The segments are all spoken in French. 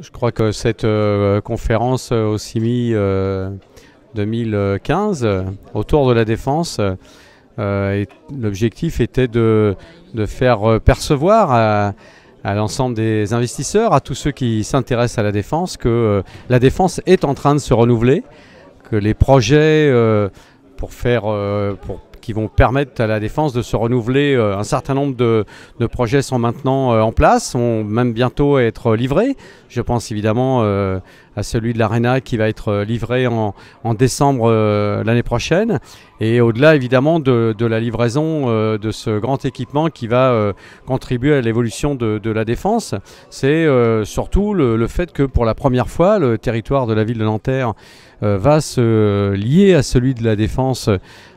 je crois que cette euh, conférence euh, au CIMI euh, 2015 autour de la défense, l'objectif était de, faire percevoir à, l'ensemble des investisseurs, à tous ceux qui s'intéressent à la défense, que la défense est en train de se renouveler, que les projets pour faire pour qui vont permettre à la défense de se renouveler. Euh, un certain nombre de, projets sont maintenant euh, en place, vont même bientôt être livrés. Je pense évidemment euh, à celui de l'Arena qui va être livré en, décembre l'année prochaine. Et au-delà évidemment de, la livraison de ce grand équipement qui va contribuer à l'évolution de, la défense, c'est surtout le fait que pour la première fois, le territoire de la ville de Nanterre va se lier à celui de la défense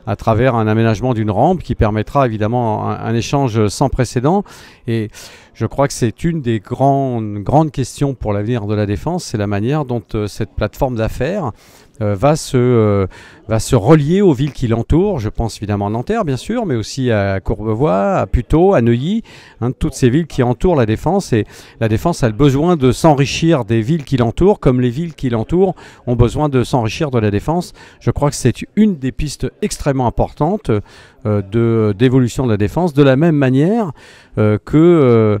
à travers un aménagement d'une rampe qui permettra évidemment un, échange sans précédent. Et je crois que c'est une des grandes, grandes questions pour l'avenir de la défense, c'est la manière dont euh, cette plateforme d'affaires euh, va, se, euh, va se relier aux villes qui l'entourent. Je pense évidemment à Nanterre, bien sûr, mais aussi à Courbevoie, à Puteaux, à Neuilly, hein, toutes ces villes qui entourent la défense. Et la défense a le besoin de s'enrichir des villes qui l'entourent, comme les villes qui l'entourent ont besoin de s'enrichir de la défense. Je crois que c'est une des pistes extrêmement importantes d'évolution de, la défense, de la même manière que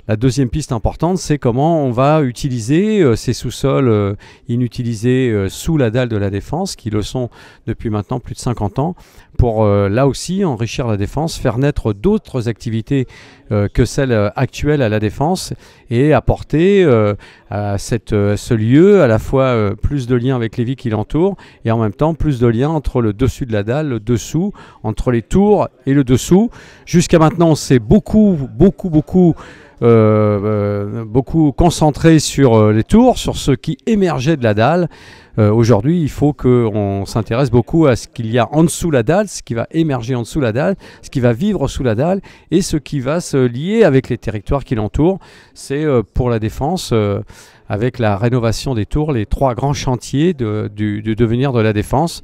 La deuxième piste importante, c'est comment on va utiliser euh, ces sous-sols euh, inutilisés euh, sous la dalle de la défense, qui le sont depuis maintenant plus de 50 ans, pour là aussi enrichir la défense, faire naître d'autres activités que celles actuelles à la défense et apporter à cette, ce lieu à la fois plus de liens avec les vies qui l'entourent et en même temps plus de liens entre le dessus de la dalle, le dessous, entre les tours et le dessous. Jusqu'à maintenant, c'est beaucoup, beaucoup, beaucoup... Euh, beaucoup concentré sur euh, les tours, sur ce qui émergeait de la dalle. Euh, aujourd'hui, il faut qu'on s'intéresse beaucoup à ce qu'il y a en dessous la dalle, ce qui va émerger en dessous la dalle, ce qui va vivre sous la dalle et ce qui va se lier avec les territoires qui l'entourent. C'est pour la défense, avec la rénovation des tours, les trois grands chantiers de, du, devenir de la défense.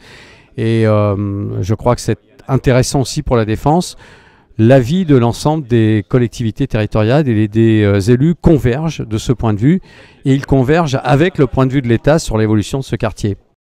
Et je crois que c'est intéressant aussi pour la défense l'avis de l'ensemble des collectivités territoriales et des euh, élus converge de ce point de vue et ils convergent avec le point de vue de l'État sur l'évolution de ce quartier.